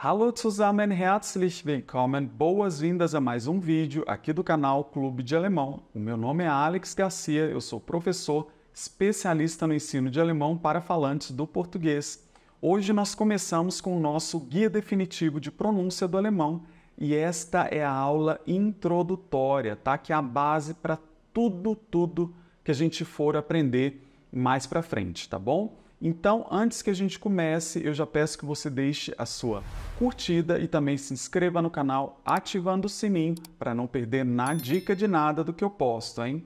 Hallo zusammen, herzlich willkommen, boas-vindas a mais um vídeo aqui do canal Clube de Alemão. O meu nome é Alex Garcia, eu sou professor, especialista no ensino de alemão para falantes do português. Hoje nós começamos com o nosso guia definitivo de pronúncia do alemão e esta é a aula introdutória, tá? Que é a base para tudo, tudo que a gente for aprender mais para frente, tá bom? Então, antes que a gente comece, eu já peço que você deixe a sua curtida e também se inscreva no canal ativando o sininho para não perder na dica de nada do que eu posto, hein?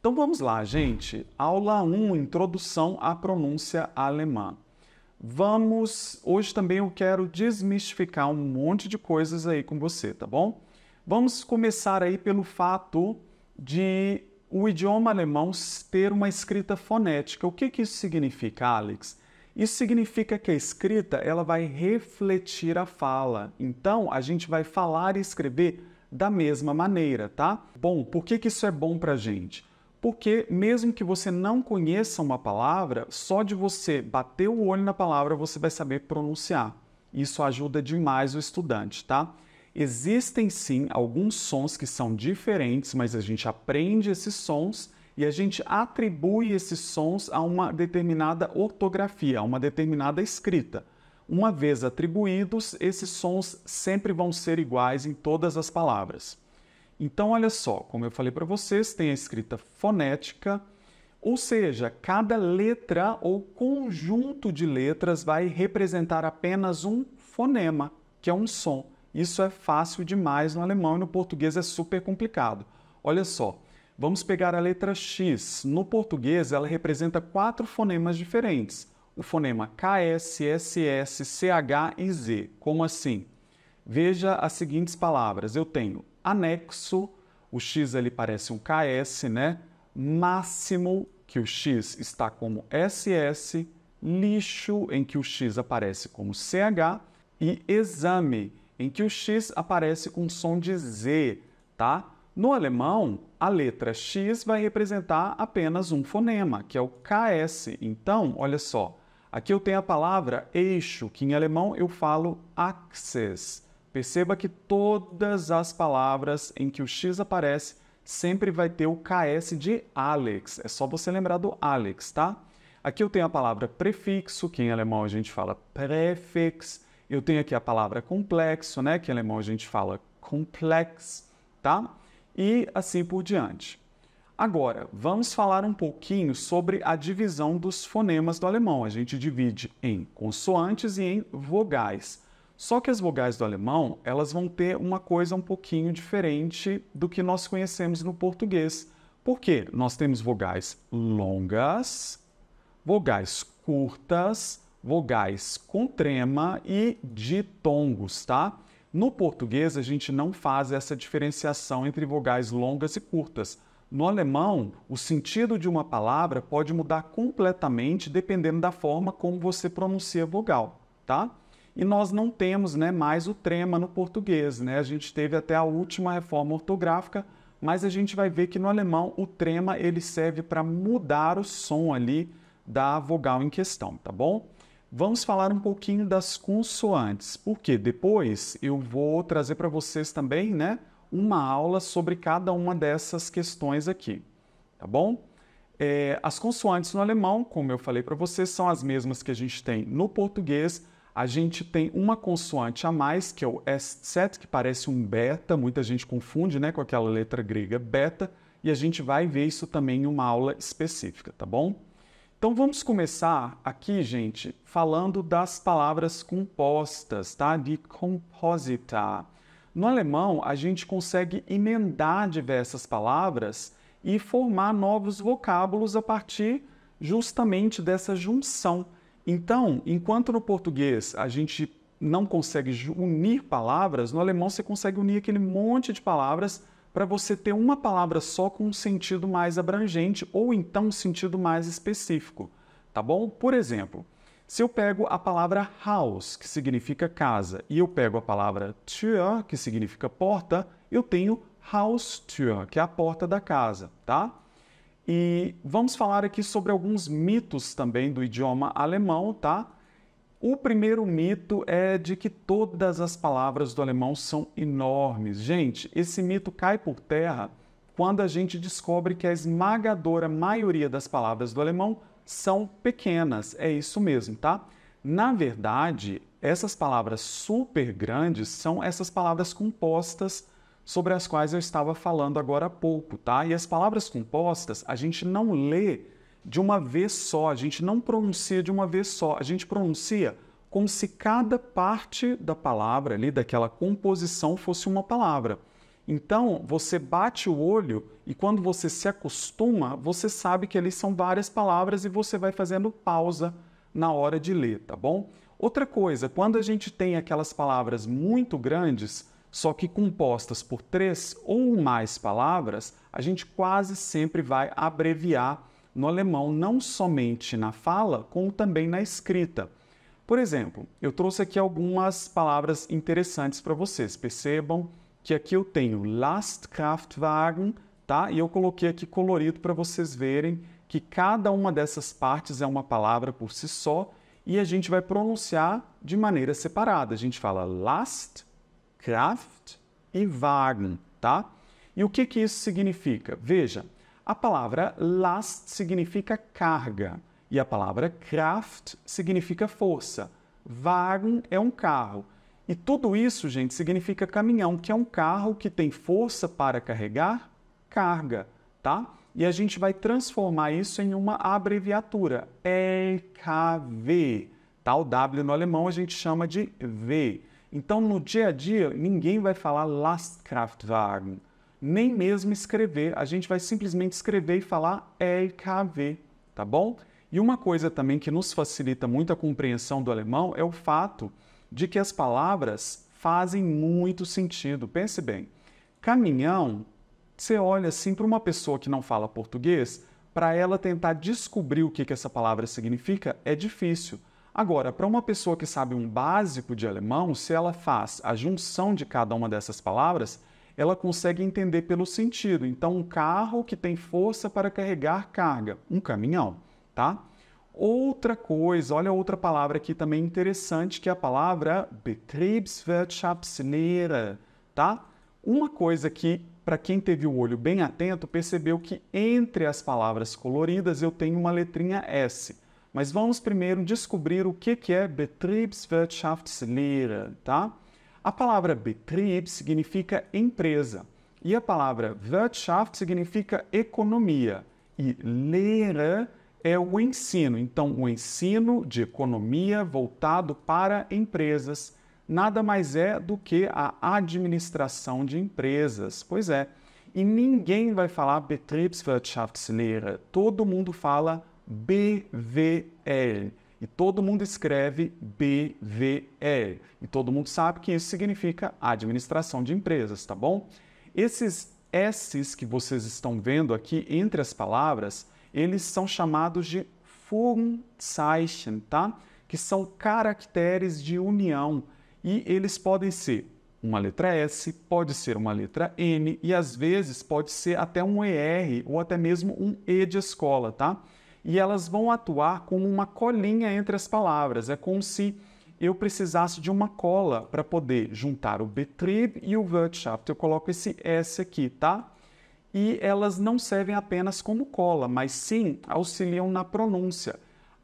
Então vamos lá, gente. Aula 1, introdução à pronúncia alemã. Vamos, hoje também eu quero desmistificar um monte de coisas aí com você, tá bom? Vamos começar aí pelo fato de o idioma alemão ter uma escrita fonética. O que, que isso significa, Alex? Isso significa que a escrita ela vai refletir a fala. Então, a gente vai falar e escrever da mesma maneira, tá? Bom, por que, que isso é bom para gente? Porque, mesmo que você não conheça uma palavra, só de você bater o olho na palavra você vai saber pronunciar. Isso ajuda demais o estudante, tá? Existem sim alguns sons que são diferentes, mas a gente aprende esses sons e a gente atribui esses sons a uma determinada ortografia, a uma determinada escrita. Uma vez atribuídos, esses sons sempre vão ser iguais em todas as palavras. Então, olha só, como eu falei para vocês, tem a escrita fonética, ou seja, cada letra ou conjunto de letras vai representar apenas um fonema, que é um som. Isso é fácil demais no alemão e no português é super complicado. Olha só, vamos pegar a letra X. No português, ela representa quatro fonemas diferentes: o fonema KS, SS, CH e Z. Como assim? Veja as seguintes palavras: eu tenho anexo, o X ali parece um KS, né? Máximo, que o X está como SS, lixo, em que o X aparece como CH, e exame, em que o X aparece com som de Z, tá? No alemão, a letra X vai representar apenas um fonema, que é o KS. Então, olha só, aqui eu tenho a palavra eixo, que em alemão eu falo axis. Perceba que todas as palavras em que o X aparece sempre vai ter o KS de Alex. É só você lembrar do Alex, tá? Aqui eu tenho a palavra prefixo, que em alemão a gente fala prefix. Eu tenho aqui a palavra complexo, né? Que em alemão a gente fala complex, tá? E assim por diante. Agora, vamos falar um pouquinho sobre a divisão dos fonemas do alemão. A gente divide em consoantes e em vogais. Só que as vogais do alemão, elas vão ter uma coisa um pouquinho diferente do que nós conhecemos no português. Por quê? Nós temos vogais longas, vogais curtas, vogais com trema e ditongos, tá? No português, a gente não faz essa diferenciação entre vogais longas e curtas. No alemão, o sentido de uma palavra pode mudar completamente dependendo da forma como você pronuncia a vogal, tá? E nós não temos né, mais o trema no português, né? A gente teve até a última reforma ortográfica, mas a gente vai ver que no alemão o trema ele serve para mudar o som ali da vogal em questão, tá bom? Vamos falar um pouquinho das consoantes, porque depois eu vou trazer para vocês também, né, uma aula sobre cada uma dessas questões aqui, tá bom? É, as consoantes no alemão, como eu falei para vocês, são as mesmas que a gente tem no português. A gente tem uma consoante a mais, que é o S7, que parece um beta, muita gente confunde né, com aquela letra grega beta, e a gente vai ver isso também em uma aula específica, tá bom? Então vamos começar aqui, gente, falando das palavras compostas, tá? De compositar. No alemão, a gente consegue emendar diversas palavras e formar novos vocábulos a partir justamente dessa junção. Então, enquanto no português a gente não consegue unir palavras, no alemão você consegue unir aquele monte de palavras para você ter uma palavra só com um sentido mais abrangente ou então um sentido mais específico, tá bom? Por exemplo, se eu pego a palavra house, que significa casa, e eu pego a palavra tür, que significa porta, eu tenho Haustür, que é a porta da casa, tá? E vamos falar aqui sobre alguns mitos também do idioma alemão, tá? O primeiro mito é de que todas as palavras do alemão são enormes. Gente, esse mito cai por terra quando a gente descobre que a esmagadora maioria das palavras do alemão são pequenas. É isso mesmo, tá? Na verdade, essas palavras super grandes são essas palavras compostas sobre as quais eu estava falando agora há pouco, tá? E as palavras compostas a gente não lê de uma vez só, a gente não pronuncia de uma vez só, a gente pronuncia como se cada parte da palavra ali, daquela composição, fosse uma palavra. Então, você bate o olho e quando você se acostuma, você sabe que ali são várias palavras e você vai fazendo pausa na hora de ler, tá bom? Outra coisa, quando a gente tem aquelas palavras muito grandes, só que compostas por três ou mais palavras, a gente quase sempre vai abreviar no alemão, não somente na fala, como também na escrita. Por exemplo, eu trouxe aqui algumas palavras interessantes para vocês. Percebam que aqui eu tenho Lastkraftwagen, tá? E eu coloquei aqui colorido para vocês verem que cada uma dessas partes é uma palavra por si só e a gente vai pronunciar de maneira separada. A gente fala Last, Kraft e Wagen, tá? E o que, que isso significa? Veja, a palavra last significa carga e a palavra Kraft significa força. Wagen é um carro. E tudo isso, gente, significa caminhão, que é um carro que tem força para carregar carga, tá? E a gente vai transformar isso em uma abreviatura, LKW, tá? O W no alemão a gente chama de V. Então, no dia a dia, ninguém vai falar Lastkraftwagen nem mesmo escrever. A gente vai simplesmente escrever e falar LKW, tá bom? E uma coisa também que nos facilita muito a compreensão do alemão é o fato de que as palavras fazem muito sentido. Pense bem, caminhão, você olha assim para uma pessoa que não fala português, para ela tentar descobrir o que, que essa palavra significa é difícil. Agora, para uma pessoa que sabe um básico de alemão, se ela faz a junção de cada uma dessas palavras, ela consegue entender pelo sentido. Então, um carro que tem força para carregar carga, um caminhão, tá? Outra coisa, olha outra palavra aqui também interessante, que é a palavra Betriebswirtschaftslehre, tá? Uma coisa que, para quem teve o olho bem atento, percebeu que entre as palavras coloridas eu tenho uma letrinha S. Mas vamos primeiro descobrir o que é Betriebswirtschaftslehre, tá? A palavra Betrieb significa empresa e a palavra Wirtschaft significa economia e Lehre é o ensino. Então, o ensino de economia voltado para empresas nada mais é do que a administração de empresas. Pois é. E ninguém vai falar Betriebswirtschaftslehre. Todo mundo fala BWL. E todo mundo escreve BVE. E todo mundo sabe que isso significa administração de empresas, tá bom? Esses S's que vocês estão vendo aqui entre as palavras, eles são chamados de Funzeichen, tá? Que são caracteres de união e eles podem ser uma letra S, pode ser uma letra N e às vezes pode ser até um ER ou até mesmo um E de escola, tá? e elas vão atuar como uma colinha entre as palavras. É como se eu precisasse de uma cola para poder juntar o Betrieb e o Wirtschaft. Eu coloco esse S aqui, tá? E elas não servem apenas como cola, mas sim auxiliam na pronúncia.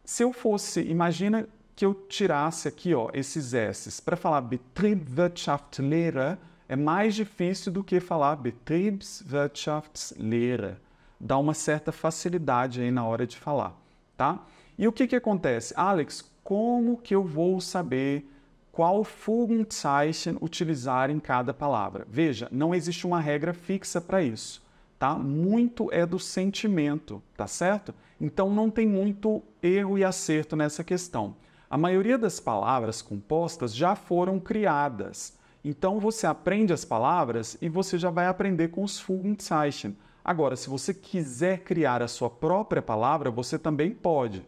Se eu fosse, imagina que eu tirasse aqui ó, esses S's. Para falar Betriebswirtschaftslehre é mais difícil do que falar Betriebswirtschaftslehre dá uma certa facilidade aí na hora de falar, tá? E o que que acontece? Alex, como que eu vou saber qual Fugendszeichen utilizar em cada palavra? Veja, não existe uma regra fixa para isso, tá? Muito é do sentimento, tá certo? Então não tem muito erro e acerto nessa questão. A maioria das palavras compostas já foram criadas. Então você aprende as palavras e você já vai aprender com os Fugendszeichen. Agora, se você quiser criar a sua própria palavra, você também pode.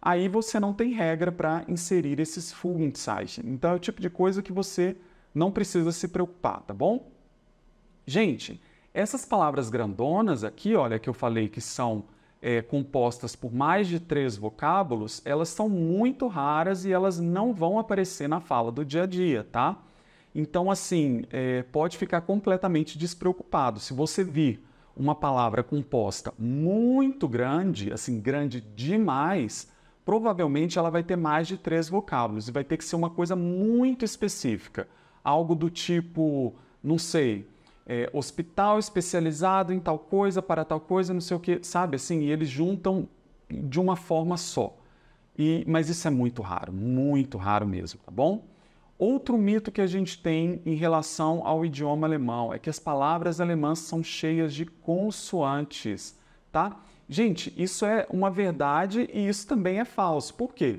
Aí você não tem regra para inserir esses insights. Então é o tipo de coisa que você não precisa se preocupar, tá bom? Gente, essas palavras grandonas aqui, olha, que eu falei que são é, compostas por mais de três vocábulos, elas são muito raras e elas não vão aparecer na fala do dia a dia, tá? Então, assim, é, pode ficar completamente despreocupado. Se você vir uma palavra composta muito grande, assim, grande demais, provavelmente ela vai ter mais de três vocábulos e vai ter que ser uma coisa muito específica. Algo do tipo, não sei, é, hospital especializado em tal coisa, para tal coisa, não sei o que, sabe? Assim, e eles juntam de uma forma só. E, mas isso é muito raro, muito raro mesmo, tá bom? Outro mito que a gente tem em relação ao idioma alemão é que as palavras alemãs são cheias de consoantes, tá? Gente, isso é uma verdade e isso também é falso. Por quê?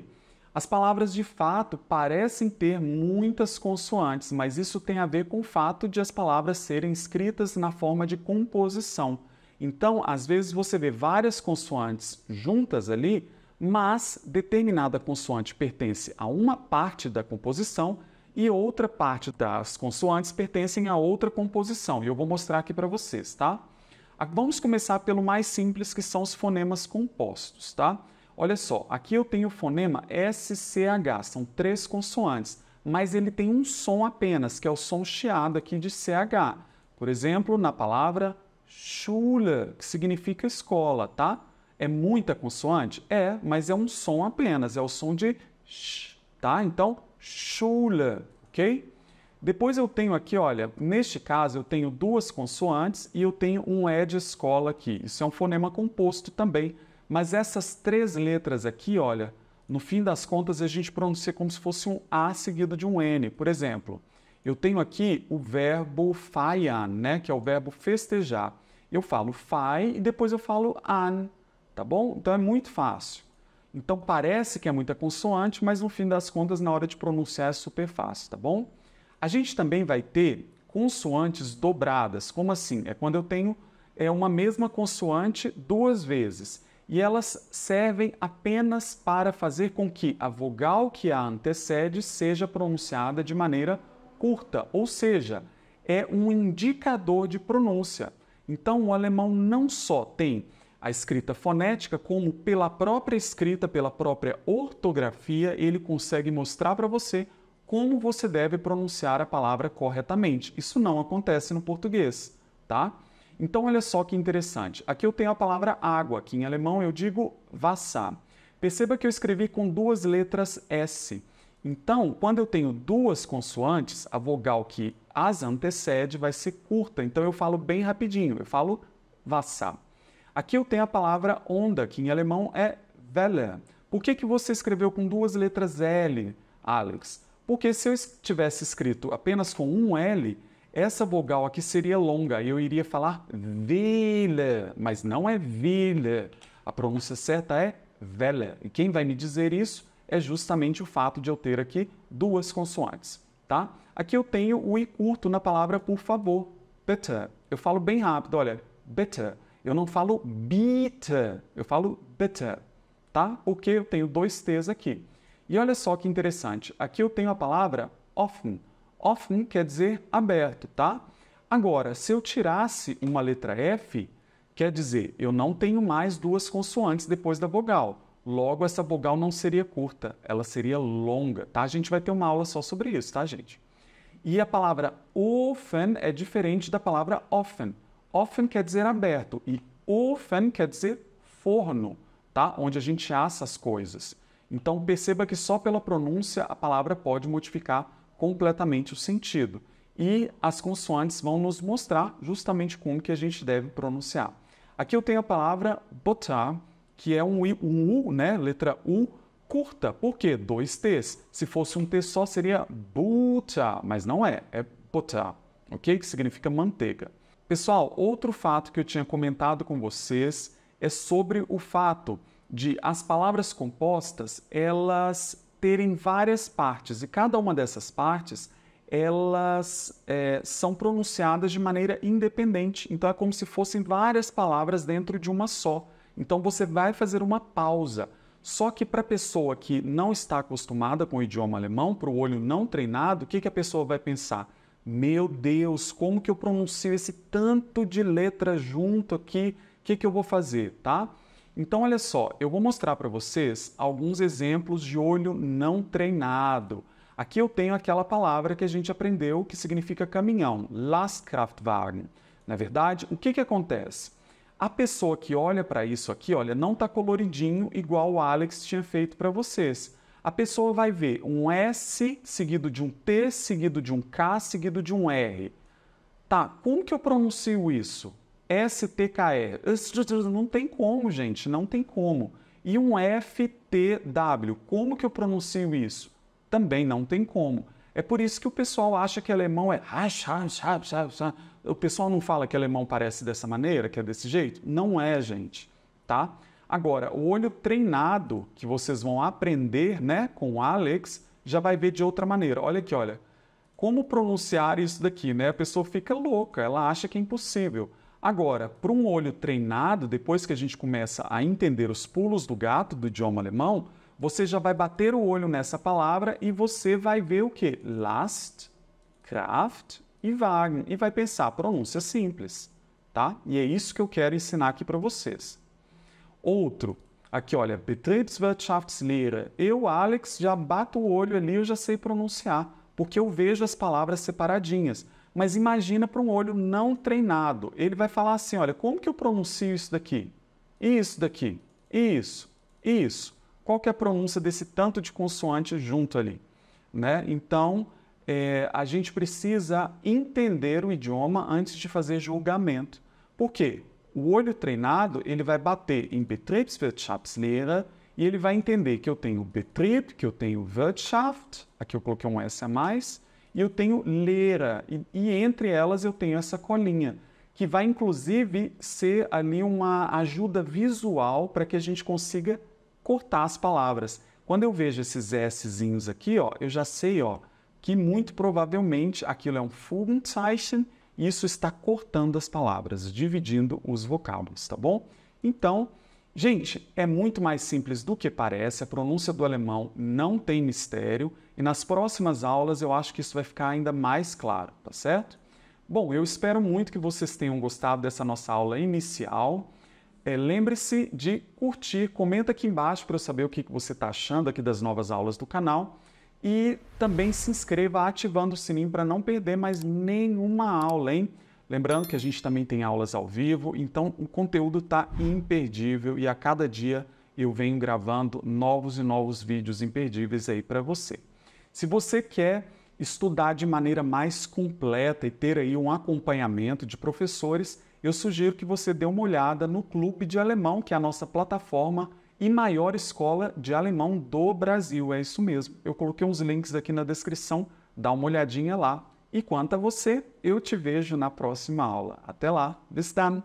As palavras de fato parecem ter muitas consoantes, mas isso tem a ver com o fato de as palavras serem escritas na forma de composição. Então, às vezes você vê várias consoantes juntas ali, mas determinada consoante pertence a uma parte da composição e outra parte das consoantes pertencem a outra composição. E eu vou mostrar aqui para vocês, tá? Vamos começar pelo mais simples, que são os fonemas compostos, tá? Olha só, aqui eu tenho o fonema SCH, são três consoantes, mas ele tem um som apenas, que é o som chiado aqui de CH. Por exemplo, na palavra Schule, que significa escola, tá? É muita consoante? É, mas é um som apenas, é o som de sh, tá? Então, Schule, ok? Depois eu tenho aqui, olha, neste caso eu tenho duas consoantes e eu tenho um E de escola aqui. Isso é um fonema composto também. Mas essas três letras aqui, olha, no fim das contas a gente pronuncia como se fosse um A seguido de um N. Por exemplo, eu tenho aqui o verbo feiern, né, que é o verbo festejar. Eu falo fai e depois eu falo an tá bom? Então é muito fácil. Então parece que é muita consoante, mas no fim das contas, na hora de pronunciar, é super fácil, tá bom? A gente também vai ter consoantes dobradas. Como assim? É quando eu tenho é, uma mesma consoante duas vezes. E elas servem apenas para fazer com que a vogal que a antecede seja pronunciada de maneira curta, ou seja, é um indicador de pronúncia. Então, o alemão não só tem a escrita fonética, como pela própria escrita, pela própria ortografia, ele consegue mostrar para você como você deve pronunciar a palavra corretamente. Isso não acontece no português, tá? Então, olha só que interessante. Aqui eu tenho a palavra água, que em alemão eu digo Wasser. Perceba que eu escrevi com duas letras S. Então, quando eu tenho duas consoantes, a vogal que as antecede vai ser curta. Então, eu falo bem rapidinho, eu falo Wasser. Aqui eu tenho a palavra onda, que em alemão é Welle. Por que, que você escreveu com duas letras L, Alex? Porque se eu tivesse escrito apenas com um L, essa vogal aqui seria longa e eu iria falar Wille, mas não é Wille. A pronúncia certa é Welle. E quem vai me dizer isso é justamente o fato de eu ter aqui duas consoantes, tá? Aqui eu tenho o i curto na palavra por favor, bitte. Eu falo bem rápido, olha, bitte. Eu não falo bitter, eu falo bitter, tá? Porque eu tenho dois T's aqui. E olha só que interessante, aqui eu tenho a palavra often. Often quer dizer aberto, tá? Agora, se eu tirasse uma letra F, quer dizer, eu não tenho mais duas consoantes depois da vogal. Logo, essa vogal não seria curta, ela seria longa, tá? A gente vai ter uma aula só sobre isso, tá, gente? E a palavra often é diferente da palavra often. Offen quer dizer aberto e ofen quer dizer forno, tá? Onde a gente assa as coisas. Então perceba que só pela pronúncia a palavra pode modificar completamente o sentido. E as consoantes vão nos mostrar justamente como que a gente deve pronunciar. Aqui eu tenho a palavra botar, que é um, um U, né? Letra U curta. Por quê? Dois T's. Se fosse um T só, seria buta, mas não é, é botar, ok? Que significa manteiga. Pessoal, outro fato que eu tinha comentado com vocês é sobre o fato de as palavras compostas elas terem várias partes e cada uma dessas partes elas é, são pronunciadas de maneira independente. Então é como se fossem várias palavras dentro de uma só. Então você vai fazer uma pausa. Só que para a pessoa que não está acostumada com o idioma alemão, para o olho não treinado, o que, que a pessoa vai pensar? Meu Deus, como que eu pronuncio esse tanto de letra junto aqui? O que, que eu vou fazer, tá? Então, olha só, eu vou mostrar para vocês alguns exemplos de olho não treinado. Aqui eu tenho aquela palavra que a gente aprendeu que significa caminhão, Lastkraftwagen. Na é verdade, o que, que acontece? A pessoa que olha para isso aqui, olha, não está coloridinho igual o Alex tinha feito para vocês a pessoa vai ver um S seguido de um T, seguido de um K, seguido de um R. Tá, como que eu pronuncio isso? S T K R. Não tem como, gente, não tem como. E um F T W. como que eu pronuncio isso? Também não tem como. É por isso que o pessoal acha que alemão é. O pessoal não fala que alemão parece dessa maneira, que é desse jeito? Não é, gente, tá? Agora, o olho treinado que vocês vão aprender né, com o Alex já vai ver de outra maneira. Olha aqui, olha. Como pronunciar isso daqui, né? A pessoa fica louca, ela acha que é impossível. Agora, para um olho treinado, depois que a gente começa a entender os pulos do gato do idioma alemão, você já vai bater o olho nessa palavra e você vai ver o que? Last, Kraft e Wagen. E vai pensar, pronúncia simples, tá? E é isso que eu quero ensinar aqui para vocês. Outro, aqui olha, Betriebswirtschaftslehre. Eu, Alex, já bato o olho ali, eu já sei pronunciar, porque eu vejo as palavras separadinhas. Mas imagina para um olho não treinado. Ele vai falar assim: olha, como que eu pronuncio isso daqui? Isso daqui, isso, isso. Qual que é a pronúncia desse tanto de consoante junto ali? Né? Então, é, a gente precisa entender o idioma antes de fazer julgamento. Por quê? o olho treinado ele vai bater em Betriebswirtschaftslehre e ele vai entender que eu tenho Betrieb, que eu tenho Wirtschaft, aqui eu coloquei um S a mais, e eu tenho Lehre, e, e entre elas eu tenho essa colinha, que vai inclusive ser ali uma ajuda visual para que a gente consiga cortar as palavras. Quando eu vejo esses Szinhos aqui, ó, eu já sei ó, que muito provavelmente aquilo é um Fugen isso está cortando as palavras, dividindo os vocábulos, tá bom? Então, gente, é muito mais simples do que parece. A pronúncia do alemão não tem mistério e nas próximas aulas eu acho que isso vai ficar ainda mais claro, tá certo? Bom, eu espero muito que vocês tenham gostado dessa nossa aula inicial. É, Lembre-se de curtir, comenta aqui embaixo para eu saber o que você está achando aqui das novas aulas do canal. E também se inscreva ativando o sininho para não perder mais nenhuma aula, hein? Lembrando que a gente também tem aulas ao vivo, então o conteúdo está imperdível e a cada dia eu venho gravando novos e novos vídeos imperdíveis aí para você. Se você quer estudar de maneira mais completa e ter aí um acompanhamento de professores, eu sugiro que você dê uma olhada no Clube de Alemão, que é a nossa plataforma e maior escola de alemão do Brasil. É isso mesmo. Eu coloquei uns links aqui na descrição, dá uma olhadinha lá. E quanto a você, eu te vejo na próxima aula. Até lá, bis dann!